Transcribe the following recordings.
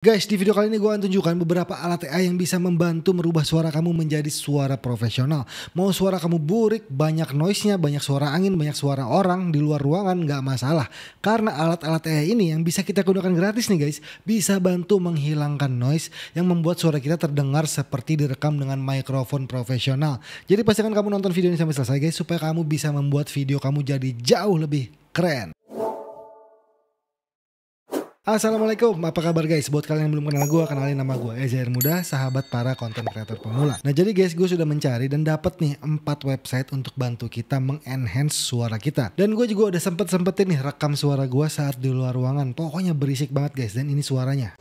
Guys, di video kali ini gue akan tunjukkan beberapa alat AI yang bisa membantu merubah suara kamu menjadi suara profesional. Mau suara kamu burik, banyak noise-nya, banyak suara angin, banyak suara orang di luar ruangan, nggak masalah. Karena alat-alat AI ini yang bisa kita gunakan gratis nih guys, bisa bantu menghilangkan noise yang membuat suara kita terdengar seperti direkam dengan mikrofon profesional. Jadi pastikan kamu nonton video ini sampai selesai guys, supaya kamu bisa membuat video kamu jadi jauh lebih keren. Assalamualaikum, apa kabar guys? Buat kalian yang belum kenal gue, kenalin nama gue Ezair Muda, sahabat para konten kreator pemula Nah jadi guys, gue sudah mencari dan dapat nih 4 website untuk bantu kita mengenhance suara kita Dan gue juga udah sempet-sempetin nih rekam suara gue saat di luar ruangan Pokoknya berisik banget guys, dan ini suaranya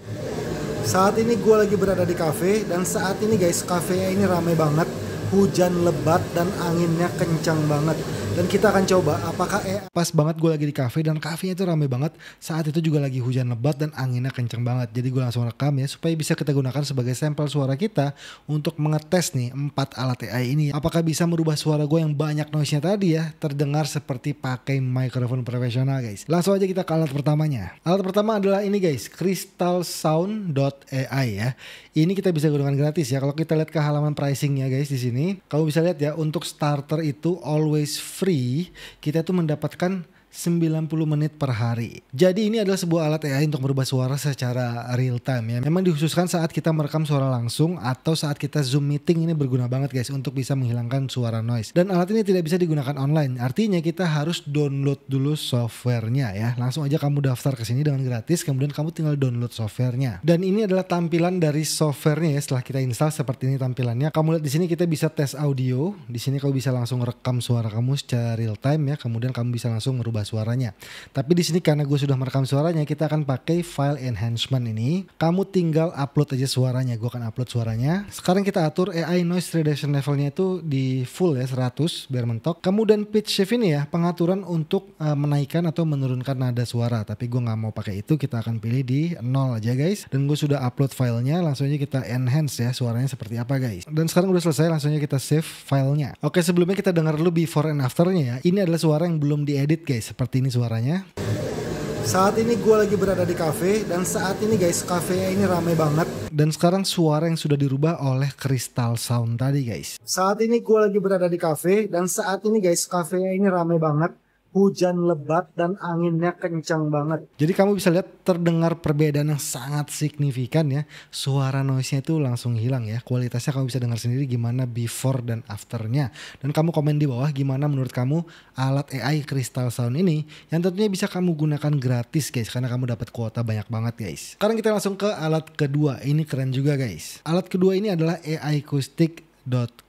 Saat ini gue lagi berada di cafe, dan saat ini guys, cafe ini ramai banget Hujan lebat dan anginnya kencang banget dan kita akan coba apakah eh pas banget gue lagi di kafe dan kafenya itu rame banget saat itu juga lagi hujan lebat dan anginnya kenceng banget jadi gue langsung rekam ya supaya bisa kita gunakan sebagai sampel suara kita untuk mengetes nih empat alat AI ini apakah bisa merubah suara gue yang banyak noise-nya tadi ya terdengar seperti pakai microphone profesional guys langsung aja kita ke alat pertamanya alat pertama adalah ini guys crystalsound.ai ya ini kita bisa gunakan gratis ya. Kalau kita lihat ke halaman pricingnya guys di sini, kamu bisa lihat ya untuk starter itu always free kita tuh mendapatkan 90 menit per hari. Jadi ini adalah sebuah alat AI untuk merubah suara secara real time ya. Memang dikhususkan saat kita merekam suara langsung atau saat kita Zoom meeting ini berguna banget guys untuk bisa menghilangkan suara noise. Dan alat ini tidak bisa digunakan online. Artinya kita harus download dulu softwarenya ya. Langsung aja kamu daftar ke sini dengan gratis kemudian kamu tinggal download softwarenya. Dan ini adalah tampilan dari softwarenya ya setelah kita install seperti ini tampilannya. Kamu lihat di sini kita bisa tes audio. Di sini kamu bisa langsung rekam suara kamu secara real time ya. Kemudian kamu bisa langsung merubah merubah suaranya. Tapi di sini karena gue sudah merekam suaranya, kita akan pakai file enhancement ini. Kamu tinggal upload aja suaranya, gue akan upload suaranya. Sekarang kita atur AI noise reduction levelnya itu di full ya 100 biar mentok. Kemudian pitch shift ini ya pengaturan untuk uh, menaikkan atau menurunkan nada suara. Tapi gue nggak mau pakai itu, kita akan pilih di 0 aja guys. Dan gue sudah upload filenya, langsung aja kita enhance ya suaranya seperti apa guys. Dan sekarang udah selesai, langsung aja kita save filenya. Oke sebelumnya kita dengar dulu before and afternya ya. Ini adalah suara yang belum diedit guys seperti ini suaranya. Saat ini gue lagi berada di cafe dan saat ini guys cafe ini ramai banget. Dan sekarang suara yang sudah dirubah oleh Crystal Sound tadi guys. Saat ini gue lagi berada di cafe dan saat ini guys cafe ini ramai banget hujan lebat dan anginnya kencang banget. Jadi kamu bisa lihat terdengar perbedaan yang sangat signifikan ya. Suara noise-nya itu langsung hilang ya. Kualitasnya kamu bisa dengar sendiri gimana before dan afternya. Dan kamu komen di bawah gimana menurut kamu alat AI Crystal Sound ini yang tentunya bisa kamu gunakan gratis guys karena kamu dapat kuota banyak banget guys. Sekarang kita langsung ke alat kedua. Ini keren juga guys. Alat kedua ini adalah AI Acoustic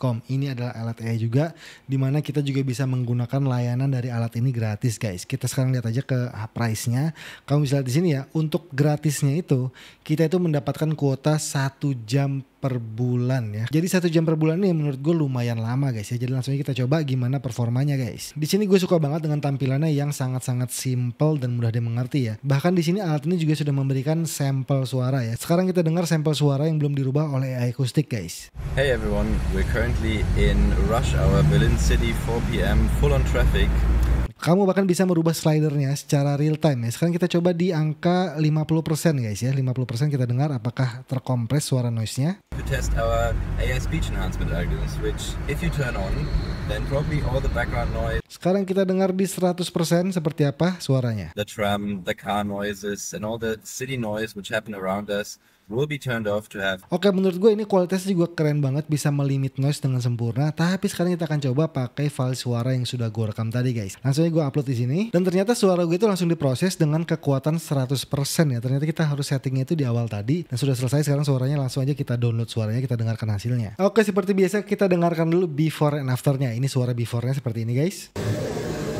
com Ini adalah alat AI e juga dimana kita juga bisa menggunakan layanan dari alat ini gratis guys. Kita sekarang lihat aja ke price-nya. Kamu bisa lihat di sini ya, untuk gratisnya itu kita itu mendapatkan kuota satu jam per bulan ya. Jadi satu jam per bulan ini menurut gue lumayan lama guys ya. Jadi langsung kita coba gimana performanya guys. Di sini gue suka banget dengan tampilannya yang sangat-sangat simple dan mudah dimengerti ya. Bahkan di sini alat ini juga sudah memberikan sampel suara ya. Sekarang kita dengar sampel suara yang belum dirubah oleh AI Acoustic guys. Hey everyone, we're currently in rush hour Berlin City 4 p.m. full on traffic. Kamu bahkan bisa merubah slidernya secara real time ya. Sekarang kita coba di angka 50% guys ya. 50% kita dengar apakah terkompres suara noise-nya. To test our AI speech enhancement algorithms which if you turn on then probably all the background noise. Sekarang kita dengar di 100% seperti apa suaranya. The tram, the car noises and all the city noise which happen around us will be turned off to have. Oke, okay, menurut gue ini kualitasnya juga keren banget bisa melimit noise dengan sempurna. Tapi sekarang kita akan coba pakai file suara yang sudah gue rekam tadi, guys. Langsung aja gue upload di sini dan ternyata suara gue itu langsung diproses dengan kekuatan 100% ya. Ternyata kita harus settingnya itu di awal tadi dan sudah selesai sekarang suaranya langsung aja kita download suaranya kita dengarkan hasilnya. Oke, okay, seperti biasa kita dengarkan dulu before and afternya. Ini suara beforenya seperti ini, guys.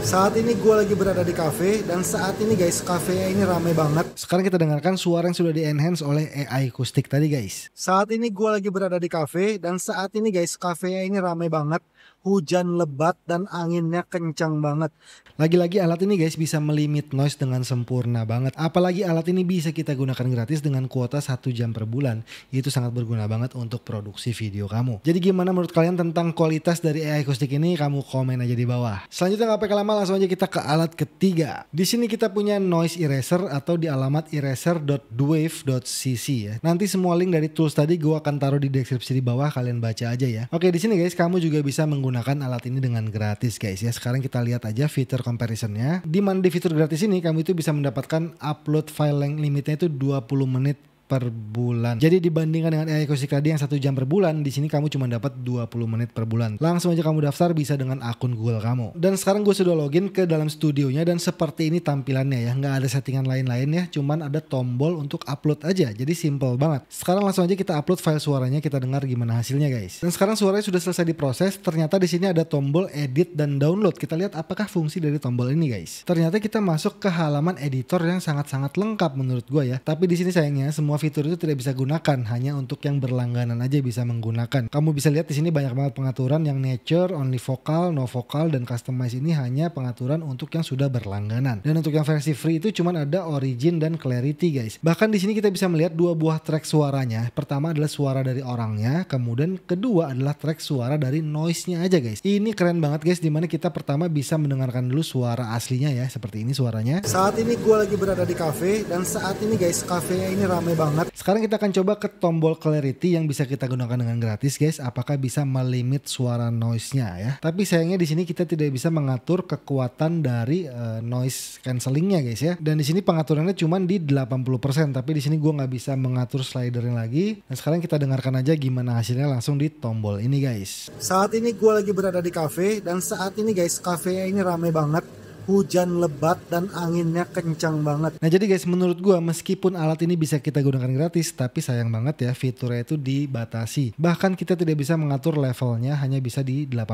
Saat ini gue lagi berada di cafe dan saat ini guys cafe ini ramai banget. Sekarang kita dengarkan suara yang sudah di enhance oleh AI akustik tadi guys. Saat ini gue lagi berada di cafe dan saat ini guys cafe ini ramai banget hujan lebat dan anginnya kencang banget. Lagi-lagi alat ini guys bisa melimit noise dengan sempurna banget. Apalagi alat ini bisa kita gunakan gratis dengan kuota 1 jam per bulan. Itu sangat berguna banget untuk produksi video kamu. Jadi gimana menurut kalian tentang kualitas dari AI Acoustic ini? Kamu komen aja di bawah. Selanjutnya nggak pakai lama langsung aja kita ke alat ketiga. Di sini kita punya noise eraser atau di alamat eraser.dwave.cc ya. Nanti semua link dari tools tadi gua akan taruh di deskripsi di bawah kalian baca aja ya. Oke di sini guys kamu juga bisa menggunakan menggunakan alat ini dengan gratis guys ya. Sekarang kita lihat aja fitur comparisonnya. Di mana di fitur gratis ini kamu itu bisa mendapatkan upload file yang limitnya itu 20 menit per bulan. Jadi dibandingkan dengan AI Kosikadi yang satu jam per bulan, di sini kamu cuma dapat 20 menit per bulan. Langsung aja kamu daftar bisa dengan akun Google kamu. Dan sekarang gue sudah login ke dalam studionya dan seperti ini tampilannya ya. Nggak ada settingan lain-lain ya, cuman ada tombol untuk upload aja. Jadi simple banget. Sekarang langsung aja kita upload file suaranya, kita dengar gimana hasilnya guys. Dan sekarang suaranya sudah selesai diproses, ternyata di sini ada tombol edit dan download. Kita lihat apakah fungsi dari tombol ini guys. Ternyata kita masuk ke halaman editor yang sangat-sangat lengkap menurut gue ya. Tapi di sini sayangnya semua fitur itu tidak bisa gunakan, hanya untuk yang berlangganan aja bisa menggunakan. Kamu bisa lihat di sini banyak banget pengaturan yang nature, only vokal, no vokal, dan customize ini hanya pengaturan untuk yang sudah berlangganan. Dan untuk yang versi free itu cuma ada origin dan clarity guys. Bahkan di sini kita bisa melihat dua buah track suaranya. Pertama adalah suara dari orangnya, kemudian kedua adalah track suara dari noise-nya aja guys. Ini keren banget guys, dimana kita pertama bisa mendengarkan dulu suara aslinya ya, seperti ini suaranya. Saat ini gue lagi berada di cafe, dan saat ini guys, cafe nya ini ramai banget banget. Sekarang kita akan coba ke tombol clarity yang bisa kita gunakan dengan gratis guys. Apakah bisa melimit suara noise-nya ya. Tapi sayangnya di sini kita tidak bisa mengatur kekuatan dari uh, noise cancelling-nya guys ya. Dan di sini pengaturannya cuma di 80% tapi di sini gue nggak bisa mengatur slidernya lagi. Dan nah, sekarang kita dengarkan aja gimana hasilnya langsung di tombol ini guys. Saat ini gue lagi berada di cafe dan saat ini guys cafe ini rame banget hujan lebat dan anginnya kencang banget. Nah jadi guys menurut gue meskipun alat ini bisa kita gunakan gratis tapi sayang banget ya fiturnya itu dibatasi. Bahkan kita tidak bisa mengatur levelnya hanya bisa di 80%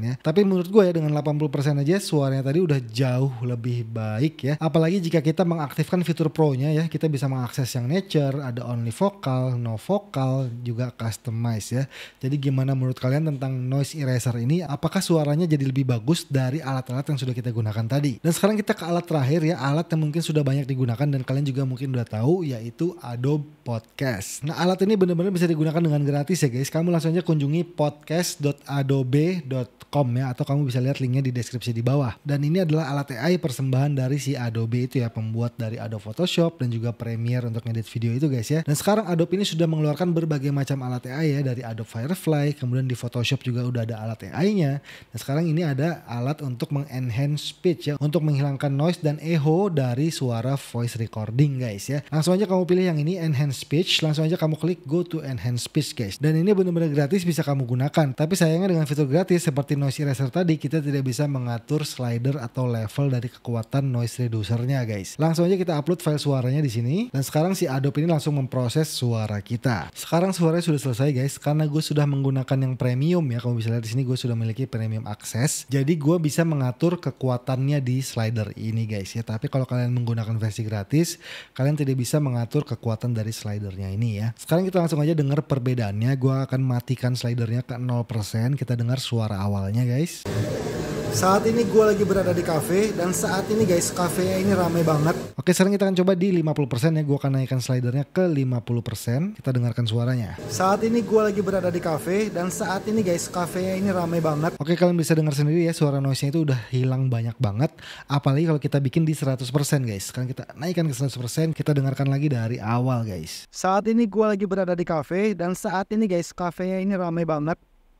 ya. Tapi menurut gue ya dengan 80% aja suaranya tadi udah jauh lebih baik ya. Apalagi jika kita mengaktifkan fitur pro-nya ya kita bisa mengakses yang nature, ada only vocal, no vocal, juga customize ya. Jadi gimana menurut kalian tentang noise eraser ini? Apakah suaranya jadi lebih bagus dari alat-alat yang sudah kita gunakan? tadi. Dan sekarang kita ke alat terakhir ya, alat yang mungkin sudah banyak digunakan dan kalian juga mungkin udah tahu yaitu Adobe Podcast. Nah alat ini benar-benar bisa digunakan dengan gratis ya guys. Kamu langsung aja kunjungi podcast.adobe.com ya atau kamu bisa lihat linknya di deskripsi di bawah. Dan ini adalah alat AI persembahan dari si Adobe itu ya, pembuat dari Adobe Photoshop dan juga Premiere untuk ngedit video itu guys ya. Dan sekarang Adobe ini sudah mengeluarkan berbagai macam alat AI ya dari Adobe Firefly, kemudian di Photoshop juga udah ada alat AI-nya. Dan sekarang ini ada alat untuk mengenhance speech ya untuk menghilangkan noise dan echo dari suara voice recording guys ya. Langsung aja kamu pilih yang ini enhance speech, langsung aja kamu klik go to enhance speech guys. Dan ini benar-benar gratis bisa kamu gunakan. Tapi sayangnya dengan fitur gratis seperti noise eraser tadi kita tidak bisa mengatur slider atau level dari kekuatan noise reducernya guys. Langsung aja kita upload file suaranya di sini dan sekarang si Adobe ini langsung memproses suara kita. Sekarang suaranya sudah selesai guys karena gue sudah menggunakan yang premium ya. Kamu bisa lihat di sini gue sudah memiliki premium akses. Jadi gue bisa mengatur kekuatan kekuatannya di slider ini guys ya. Tapi kalau kalian menggunakan versi gratis, kalian tidak bisa mengatur kekuatan dari slidernya ini ya. Sekarang kita langsung aja dengar perbedaannya. Gua akan matikan slidernya ke 0%. Kita dengar suara awalnya guys. Saat ini gue lagi berada di cafe dan saat ini guys cafe ini ramai banget. Oke sekarang kita akan coba di 50% ya. Gue akan naikkan slidernya ke 50%. Kita dengarkan suaranya. Saat ini gue lagi berada di cafe dan saat ini guys cafe ini ramai banget. Oke kalian bisa dengar sendiri ya suara noise-nya itu udah hilang banyak banget. Apalagi kalau kita bikin di 100% guys. Sekarang kita naikkan ke 100% kita dengarkan lagi dari awal guys. Saat ini gue lagi berada di cafe dan saat ini guys cafe ini ramai banget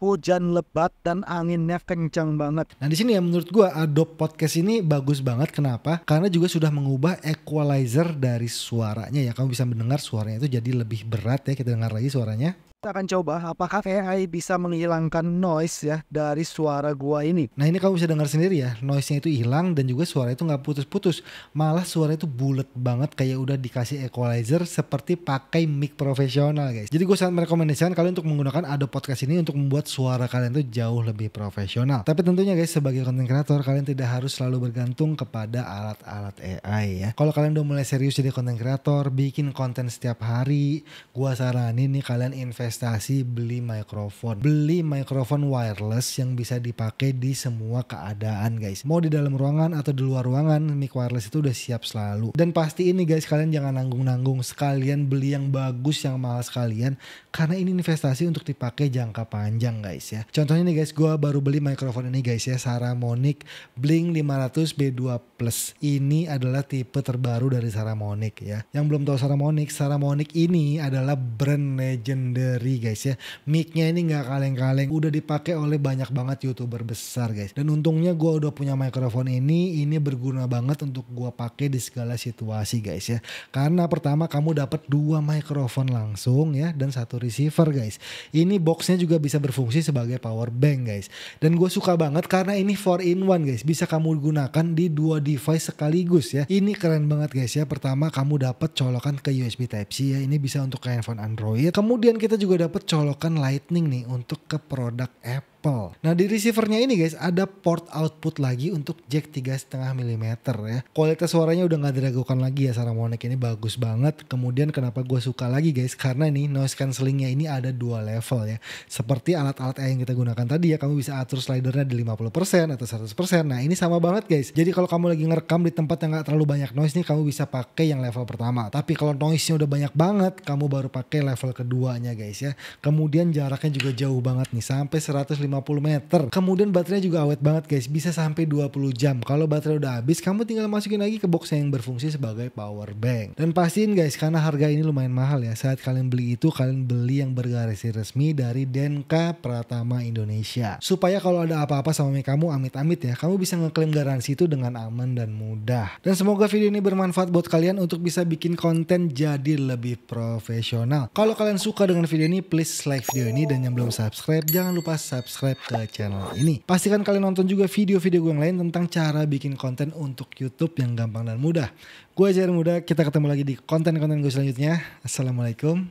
hujan lebat dan anginnya kencang banget. Nah di sini ya menurut gua Adobe Podcast ini bagus banget kenapa? Karena juga sudah mengubah equalizer dari suaranya ya kamu bisa mendengar suaranya itu jadi lebih berat ya kita dengar lagi suaranya. Kita akan coba apakah AI bisa menghilangkan noise ya dari suara gua ini. Nah ini kamu bisa dengar sendiri ya, noise-nya itu hilang dan juga suara itu nggak putus-putus. Malah suara itu bulat banget kayak udah dikasih equalizer seperti pakai mic profesional guys. Jadi gue sangat merekomendasikan kalian untuk menggunakan Adobe Podcast ini untuk membuat suara kalian tuh jauh lebih profesional. Tapi tentunya guys sebagai content creator kalian tidak harus selalu bergantung kepada alat-alat AI ya. Kalau kalian udah mulai serius jadi content creator, bikin konten setiap hari, gua saranin nih kalian invest investasi beli mikrofon. Beli mikrofon wireless yang bisa dipakai di semua keadaan guys. Mau di dalam ruangan atau di luar ruangan, mic wireless itu udah siap selalu. Dan pasti ini guys kalian jangan nanggung-nanggung sekalian beli yang bagus yang mahal sekalian karena ini investasi untuk dipakai jangka panjang guys ya. Contohnya nih guys, gue baru beli mikrofon ini guys ya, Saramonic Blink 500 B2 Plus. Ini adalah tipe terbaru dari Saramonic ya. Yang belum tahu Saramonic, Saramonic ini adalah brand legendary ngeri guys ya. mic ini nggak kaleng-kaleng, udah dipakai oleh banyak banget youtuber besar guys. Dan untungnya gue udah punya microphone ini, ini berguna banget untuk gue pakai di segala situasi guys ya. Karena pertama kamu dapat dua microphone langsung ya dan satu receiver guys. Ini boxnya juga bisa berfungsi sebagai power bank guys. Dan gue suka banget karena ini 4 in 1 guys, bisa kamu gunakan di dua device sekaligus ya. Ini keren banget guys ya. Pertama kamu dapat colokan ke USB Type C ya, ini bisa untuk ke handphone Android. Kemudian kita juga gue dapet colokan Lightning nih untuk ke produk app Apple. Nah di receivernya ini guys ada port output lagi untuk jack 3,5 mm ya. Kualitas suaranya udah nggak diragukan lagi ya Saramonic ini bagus banget. Kemudian kenapa gue suka lagi guys karena nih noise cancellingnya ini ada dua level ya. Seperti alat-alat yang kita gunakan tadi ya kamu bisa atur slidernya di 50% atau 100%. Nah ini sama banget guys. Jadi kalau kamu lagi ngerekam di tempat yang nggak terlalu banyak noise nih kamu bisa pakai yang level pertama. Tapi kalau noise-nya udah banyak banget kamu baru pakai level keduanya guys ya. Kemudian jaraknya juga jauh banget nih sampai 150 50 meter. Kemudian baterainya juga awet banget guys, bisa sampai 20 jam. Kalau baterai udah habis, kamu tinggal masukin lagi ke box yang berfungsi sebagai power bank. Dan pastiin guys, karena harga ini lumayan mahal ya. Saat kalian beli itu, kalian beli yang bergaris resmi dari Denka Pratama Indonesia. Supaya kalau ada apa-apa sama kamu, amit-amit ya, kamu bisa ngeklaim garansi itu dengan aman dan mudah. Dan semoga video ini bermanfaat buat kalian untuk bisa bikin konten jadi lebih profesional. Kalau kalian suka dengan video ini, please like video ini dan yang belum subscribe, jangan lupa subscribe subscribe ke channel ini. Pastikan kalian nonton juga video-video gue yang lain tentang cara bikin konten untuk YouTube yang gampang dan mudah. Gue Jair Muda, kita ketemu lagi di konten-konten gue selanjutnya. Assalamualaikum,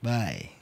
bye.